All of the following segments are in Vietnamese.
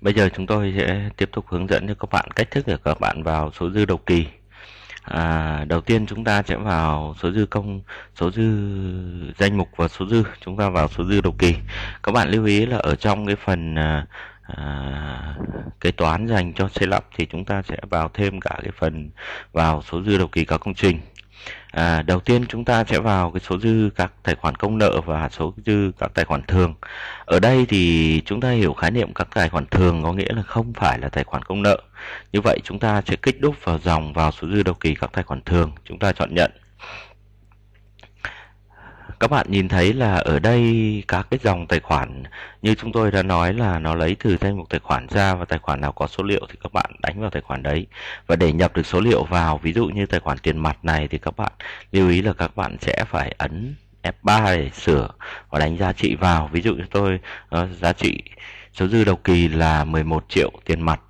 Bây giờ chúng tôi sẽ tiếp tục hướng dẫn cho các bạn cách thức để các bạn vào số dư đầu kỳ. À, đầu tiên chúng ta sẽ vào số dư công, số dư danh mục và số dư. Chúng ta vào số dư đầu kỳ. Các bạn lưu ý là ở trong cái phần à, kế à, toán dành cho xây lắp thì chúng ta sẽ vào thêm cả cái phần vào số dư đầu kỳ các công trình à, đầu tiên chúng ta sẽ vào cái số dư các tài khoản công nợ và số dư các tài khoản thường ở đây thì chúng ta hiểu khái niệm các tài khoản thường có nghĩa là không phải là tài khoản công nợ như vậy chúng ta sẽ kích đúc vào dòng vào số dư đầu kỳ các tài khoản thường chúng ta chọn nhận các bạn nhìn thấy là ở đây các cái dòng tài khoản như chúng tôi đã nói là nó lấy từ danh mục tài khoản ra và tài khoản nào có số liệu thì các bạn đánh vào tài khoản đấy và để nhập được số liệu vào ví dụ như tài khoản tiền mặt này thì các bạn lưu ý là các bạn sẽ phải ấn F3 để sửa và đánh giá trị vào ví dụ như tôi ờ, giá trị số dư đầu kỳ là 11 triệu tiền mặt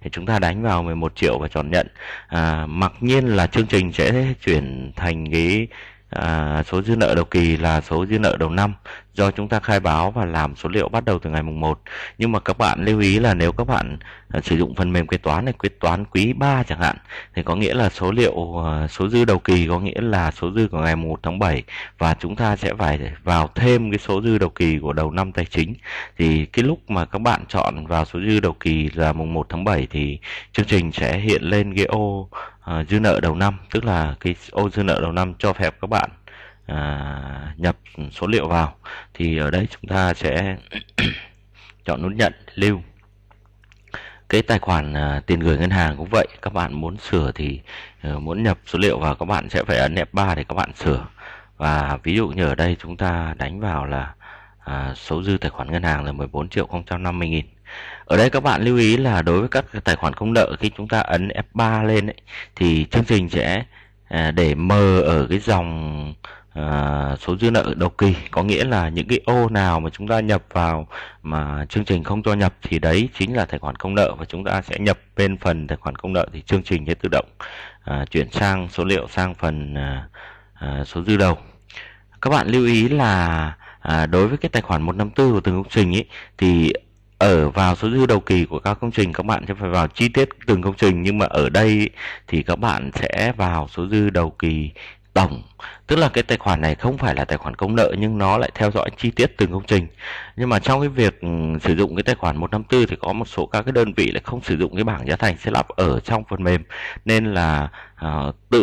thì chúng ta đánh vào 11 triệu và chọn nhận à, mặc nhiên là chương trình sẽ chuyển thành cái à, số dư nợ đầu kỳ là số dư nợ đầu năm do chúng ta khai báo và làm số liệu bắt đầu từ ngày mùng 1. Nhưng mà các bạn lưu ý là nếu các bạn à, sử dụng phần mềm kế toán này quyết toán quý 3 chẳng hạn thì có nghĩa là số liệu à, số dư đầu kỳ có nghĩa là số dư của ngày 1 tháng 7 và chúng ta sẽ phải vào thêm cái số dư đầu kỳ của đầu năm tài chính. Thì cái lúc mà các bạn chọn vào số dư đầu kỳ là mùng 1 tháng 7 thì chương trình sẽ hiện lên cái ô Ờ, dư nợ đầu năm tức là cái ô dư nợ đầu năm cho phép các bạn uh, nhập số liệu vào thì ở đây chúng ta sẽ chọn nút nhận lưu cái tài khoản uh, tiền gửi ngân hàng cũng vậy các bạn muốn sửa thì uh, muốn nhập số liệu vào các bạn sẽ phải ấn F3 để các bạn sửa và ví dụ như ở đây chúng ta đánh vào là uh, số dư tài khoản ngân hàng là 14 triệu 050 nghìn ở đây các bạn lưu ý là đối với các tài khoản công nợ khi chúng ta ấn F3 lên ấy, thì chương trình sẽ à, để mờ ở cái dòng à, số dư nợ đầu kỳ có nghĩa là những cái ô nào mà chúng ta nhập vào mà chương trình không cho nhập thì đấy chính là tài khoản công nợ và chúng ta sẽ nhập bên phần tài khoản công nợ thì chương trình sẽ tự động à, chuyển sang số liệu sang phần số dư đầu các bạn lưu ý là đối với cái tài khoản 154 của từng công trình ấy thì ở vào số dư đầu kỳ của các công trình các bạn sẽ phải vào chi tiết từng công trình nhưng mà ở đây thì các bạn sẽ vào số dư đầu kỳ tổng tức là cái tài khoản này không phải là tài khoản công nợ nhưng nó lại theo dõi chi tiết từng công trình nhưng mà trong cái việc ừ, sử dụng cái tài khoản 154 thì có một số các cái đơn vị lại không sử dụng cái bảng giá thành setup ở trong phần mềm nên là uh, tự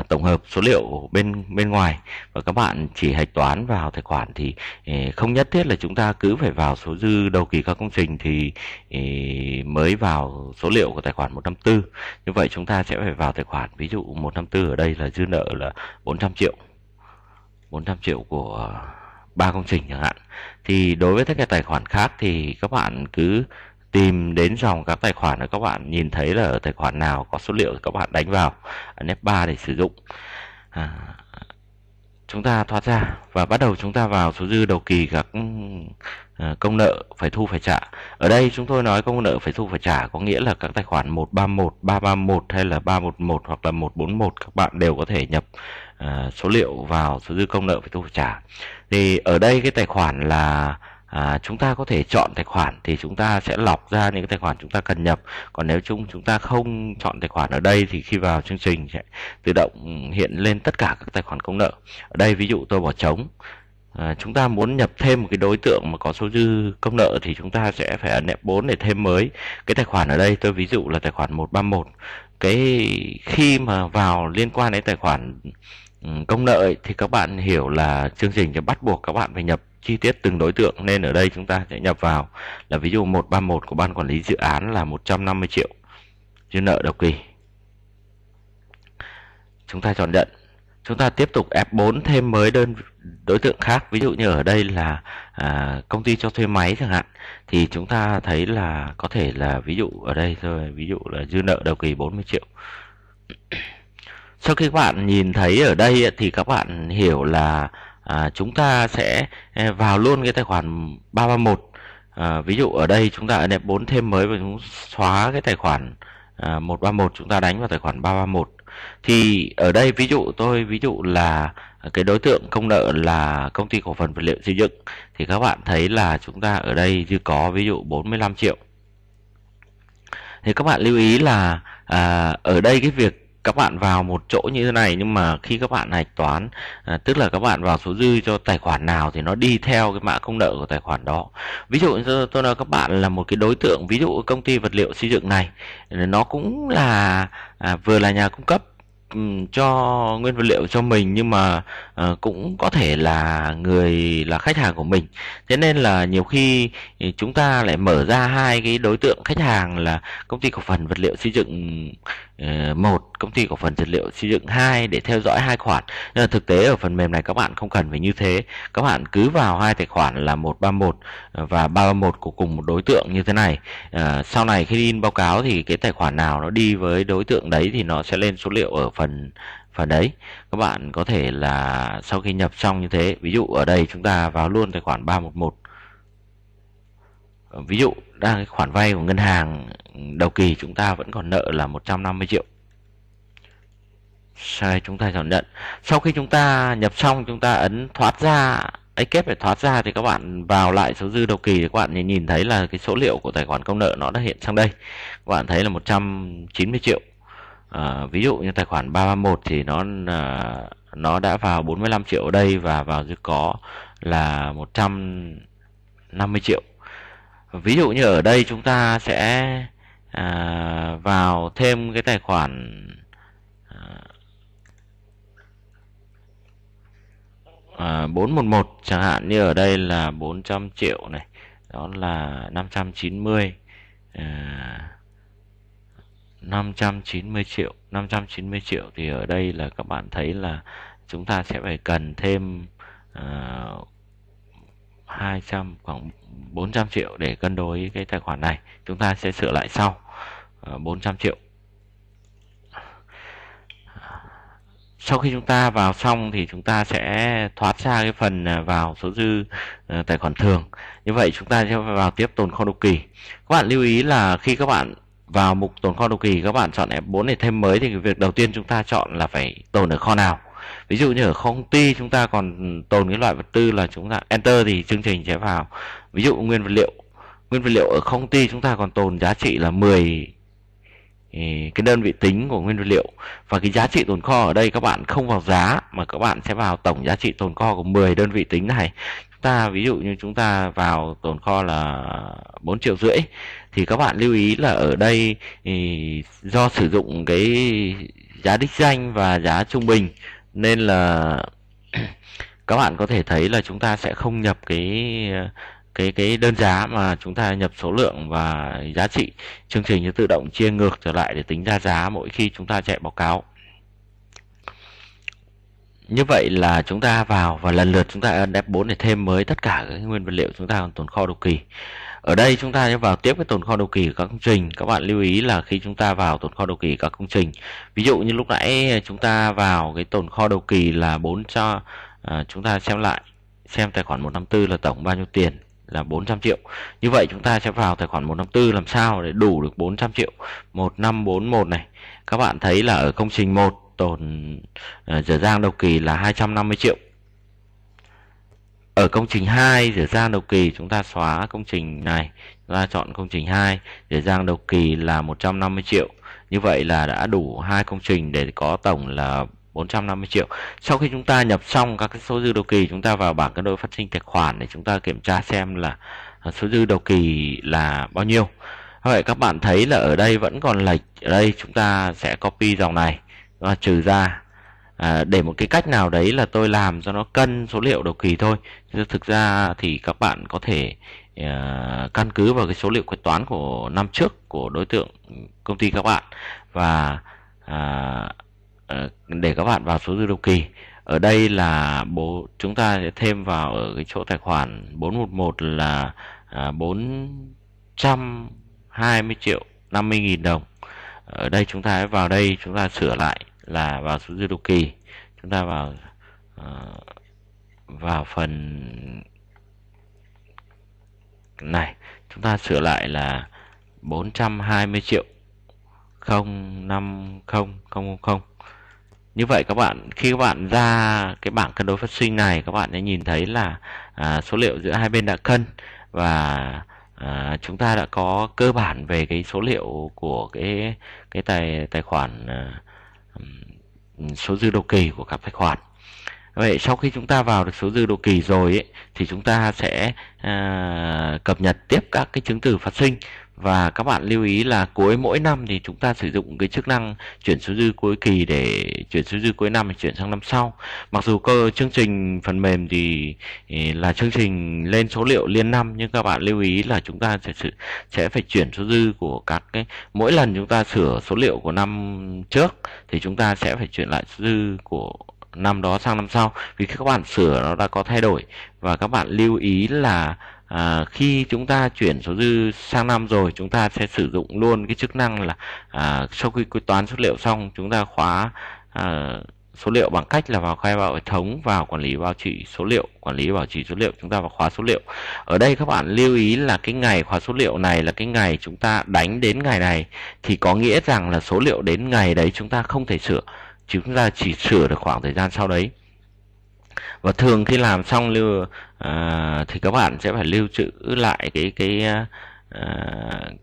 uh, tổng hợp số liệu bên bên ngoài và các bạn chỉ hạch toán vào tài khoản thì eh, không nhất thiết là chúng ta cứ phải vào số dư đầu kỳ các công trình thì eh, mới vào số liệu của tài khoản 154 như vậy chúng ta sẽ phải vào tài khoản ví dụ 154 ở đây là dư nợ là 400 400 triệu 400 triệu của ờ, ba công trình chẳng hạn thì đối với các cái tài khoản khác thì các bạn cứ tìm đến dòng các tài khoản là các bạn nhìn thấy là ở tài khoản nào có số liệu thì các bạn đánh vào nếp 3 để sử dụng à, chúng ta thoát ra và bắt đầu chúng ta vào số dư đầu kỳ các à, công nợ phải thu phải trả. Ở đây chúng tôi nói công nợ phải thu phải trả có nghĩa là các tài khoản 131, 331 hay là 311 hoặc là 141 các bạn đều có thể nhập à, số liệu vào số dư công nợ phải thu phải trả. Thì ở đây cái tài khoản là à, chúng ta có thể chọn tài khoản thì chúng ta sẽ lọc ra những cái tài khoản chúng ta cần nhập còn nếu chúng chúng ta không chọn tài khoản ở đây thì khi vào chương trình sẽ tự động hiện lên tất cả các tài khoản công nợ ở đây ví dụ tôi bỏ trống À, chúng ta muốn nhập thêm một cái đối tượng mà có số dư công nợ thì chúng ta sẽ phải ấn F4 để thêm mới cái tài khoản ở đây tôi ví dụ là tài khoản 131 cái khi mà vào liên quan đến tài khoản Ừ, công nợ thì các bạn hiểu là chương trình sẽ bắt buộc các bạn phải nhập chi tiết từng đối tượng nên ở đây chúng ta sẽ nhập vào là ví dụ 131 của ban quản lý dự án là 150 triệu dư nợ đầu kỳ chúng ta chọn nhận chúng ta tiếp tục F4 thêm mới đơn đối tượng khác ví dụ như ở đây là à, công ty cho thuê máy chẳng hạn thì chúng ta thấy là có thể là ví dụ ở đây rồi ví dụ là dư nợ đầu kỳ 40 triệu sau khi các bạn nhìn thấy ở đây thì các bạn hiểu là à, chúng ta sẽ à, vào luôn cái tài khoản 331 à, ví dụ ở đây chúng ta ấn F4 thêm mới và chúng xóa cái tài khoản à, 131 chúng ta đánh vào tài khoản 331 thì ở đây ví dụ tôi ví dụ là cái đối tượng công nợ là công ty cổ phần vật liệu xây dựng thì các bạn thấy là chúng ta ở đây dư có ví dụ 45 triệu thì các bạn lưu ý là à, ở đây cái việc các bạn vào một chỗ như thế này nhưng mà khi các bạn hạch toán à, tức là các bạn vào số dư cho tài khoản nào thì nó đi theo cái mã công nợ của tài khoản đó ví dụ tôi nói các bạn là một cái đối tượng ví dụ công ty vật liệu xây dựng này nó cũng là à, vừa là nhà cung cấp ừ, cho nguyên vật liệu cho mình nhưng mà uh, cũng có thể là người là khách hàng của mình thế nên là nhiều khi ừ, chúng ta lại mở ra hai cái đối tượng khách hàng là công ty cổ phần vật liệu xây dựng Ờ, một công ty cổ phần dược liệu xây dựng hai để theo dõi hai khoản nhưng thực tế ở phần mềm này các bạn không cần phải như thế các bạn cứ vào hai tài khoản là 131 và 331 của cùng một đối tượng như thế này à, sau này khi in báo cáo thì cái tài khoản nào nó đi với đối tượng đấy thì nó sẽ lên số liệu ở phần phần đấy các bạn có thể là sau khi nhập xong như thế ví dụ ở đây chúng ta vào luôn tài khoản 311 Ờ, ví dụ đang khoản vay của ngân hàng đầu kỳ chúng ta vẫn còn nợ là 150 triệu sai chúng ta chọn nhận sau khi chúng ta nhập xong chúng ta ấn thoát ra ấy kép để thoát ra thì các bạn vào lại số dư đầu kỳ thì các bạn nhìn thấy là cái số liệu của tài khoản công nợ nó đã hiện sang đây các bạn thấy là 190 triệu à, ví dụ như tài khoản 331 thì nó à, nó đã vào 45 triệu ở đây và vào dư có là 150 triệu ví dụ như ở đây chúng ta sẽ à, vào thêm cái tài khoản à, 411 à, chẳng hạn như ở đây là 400 triệu này đó là 590 à, 590 triệu 590 triệu thì ở đây là các bạn thấy là chúng ta sẽ phải cần thêm uh, 200 khoảng 400 triệu để cân đối cái tài khoản này chúng ta sẽ sửa lại sau 400 ờ, triệu sau khi chúng ta vào xong thì chúng ta sẽ thoát ra cái phần à, vào số dư ờ, tài khoản thường như vậy chúng ta sẽ vào tiếp tồn kho đầu kỳ các bạn lưu ý là khi các bạn vào mục tồn kho đầu kỳ các bạn chọn F4 để thêm mới thì việc đầu tiên chúng ta chọn là phải tồn ở kho nào ví dụ như ở công ty chúng ta còn tồn cái loại vật tư là chúng ta enter thì chương trình sẽ vào ví dụ nguyên vật liệu nguyên vật liệu ở công ty chúng ta còn tồn giá trị là 10 cái đơn vị tính của nguyên vật liệu và cái giá trị tồn kho ở đây các bạn không vào giá mà các bạn sẽ vào tổng giá trị tồn kho của 10 đơn vị tính này chúng ta ví dụ như chúng ta vào tồn kho là 4 triệu rưỡi thì các bạn lưu ý là ở đây do sử dụng cái giá đích danh và giá trung bình nên là các bạn có thể thấy là chúng ta sẽ không nhập cái cái cái đơn giá mà chúng ta nhập số lượng và giá trị chương trình sẽ tự động chia ngược trở lại để tính ra giá mỗi khi chúng ta chạy báo cáo như vậy là chúng ta vào và lần lượt chúng ta đáp 4 để thêm mới tất cả các nguyên vật liệu chúng ta còn tồn kho đầu kỳ ở đây chúng ta sẽ vào tiếp cái tồn kho đầu kỳ của các công trình. Các bạn lưu ý là khi chúng ta vào tồn kho đầu kỳ các công trình, ví dụ như lúc nãy chúng ta vào cái tồn kho đầu kỳ là 4 cho à, chúng ta xem lại xem tài khoản 154 là tổng bao nhiêu tiền là 400 triệu. Như vậy chúng ta sẽ vào tài khoản 154 làm sao để đủ được 400 triệu 1541 này. Các bạn thấy là ở công trình 1 tồn à, Dở Giang đầu kỳ là 250 triệu ở công trình 2 rỉa giang đầu kỳ chúng ta xóa công trình này ra chọn công trình 2 rỉa giang đầu kỳ là 150 triệu như vậy là đã đủ hai công trình để có tổng là 450 triệu. Sau khi chúng ta nhập xong các số dư đầu kỳ chúng ta vào bảng cân đối phát sinh tài khoản để chúng ta kiểm tra xem là ờ, số dư đầu kỳ là bao nhiêu. Vậy các bạn thấy là ở đây vẫn còn lệch, ở đây chúng ta sẽ copy dòng này và trừ ra à, để một cái cách nào đấy là tôi làm cho nó cân số liệu đầu kỳ thôi thực ra thì các bạn có thể à, căn cứ vào cái số liệu quyết toán của năm trước của đối tượng công ty các bạn và à, à để các bạn vào số dư đầu kỳ ở đây là bố chúng ta sẽ thêm vào ở cái chỗ tài khoản 411 là à, 420 triệu 50.000 đồng ở đây chúng ta vào đây chúng ta sửa lại là vào số Judoki chúng ta vào uh, vào phần này chúng ta sửa lại là 420 triệu 050000 như vậy các bạn khi các bạn ra cái bảng cân đối phát sinh này các bạn sẽ nhìn thấy là à, số liệu giữa hai bên đã cân và à, chúng ta đã có cơ bản về cái số liệu của cái cái tài tài khoản à, số dư đầu kỳ của các tài khoản vậy sau khi chúng ta vào được số dư đầu kỳ rồi ấy, thì chúng ta sẽ à, cập nhật tiếp các cái chứng từ phát sinh và các bạn lưu ý là cuối mỗi năm thì chúng ta sử dụng cái chức năng chuyển số dư cuối kỳ để chuyển số dư cuối năm để chuyển sang năm sau mặc dù cơ chương trình phần mềm thì ừ, là chương trình lên số liệu liên năm nhưng các bạn lưu ý là chúng ta sẽ sẽ phải chuyển số dư của các cái mỗi lần chúng ta sửa số liệu của năm trước thì chúng ta sẽ phải chuyển lại số dư của năm đó sang năm sau vì khi các bạn sửa nó đã có thay đổi và các bạn lưu ý là à, khi chúng ta chuyển số dư sang năm rồi chúng ta sẽ sử dụng luôn cái chức năng là à, sau khi quyết toán số liệu xong chúng ta khóa à, số liệu bằng cách là vào khai báo hệ thống vào quản lý bảo trì số liệu quản lý bảo trì số liệu chúng ta vào khóa số liệu ở đây các bạn lưu ý là cái ngày khóa số liệu này là cái ngày chúng ta đánh đến ngày này thì có nghĩa rằng là số liệu đến ngày đấy chúng ta không thể sửa chúng ta chỉ sửa được khoảng thời gian sau đấy và thường khi làm xong lưu à, thì các bạn sẽ phải lưu trữ lại cái cái à, à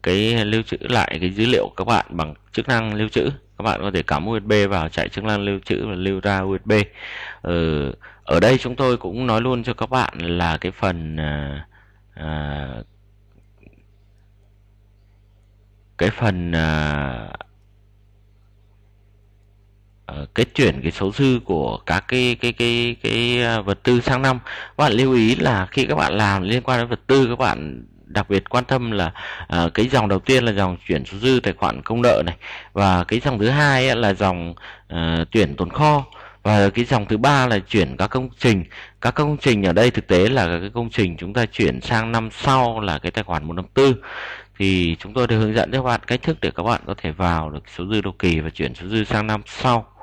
cái lưu trữ lại cái dữ liệu các bạn bằng chức năng lưu trữ các bạn có thể cắm USB vào chạy chức năng lưu trữ và lưu ra USB ừ, ở đây chúng tôi cũng nói luôn cho các bạn là cái phần à, à, cái phần à, Ờ, cái chuyển cái số dư của các cái cái cái cái à, vật tư sang năm các bạn lưu ý là khi các bạn làm liên quan đến vật tư các bạn đặc biệt quan tâm là uh, cái dòng đầu tiên là dòng chuyển số dư tài khoản công nợ này và cái dòng thứ hai là dòng uh, à, chuyển tồn kho và cái dòng thứ ba là chuyển các công trình các công trình ở đây thực tế là cái công trình chúng ta chuyển sang năm sau là cái tài khoản một năm tư. thì chúng tôi đã hướng dẫn cho các bạn cách thức để các bạn có thể vào được số dư đầu kỳ và chuyển số dư sang năm sau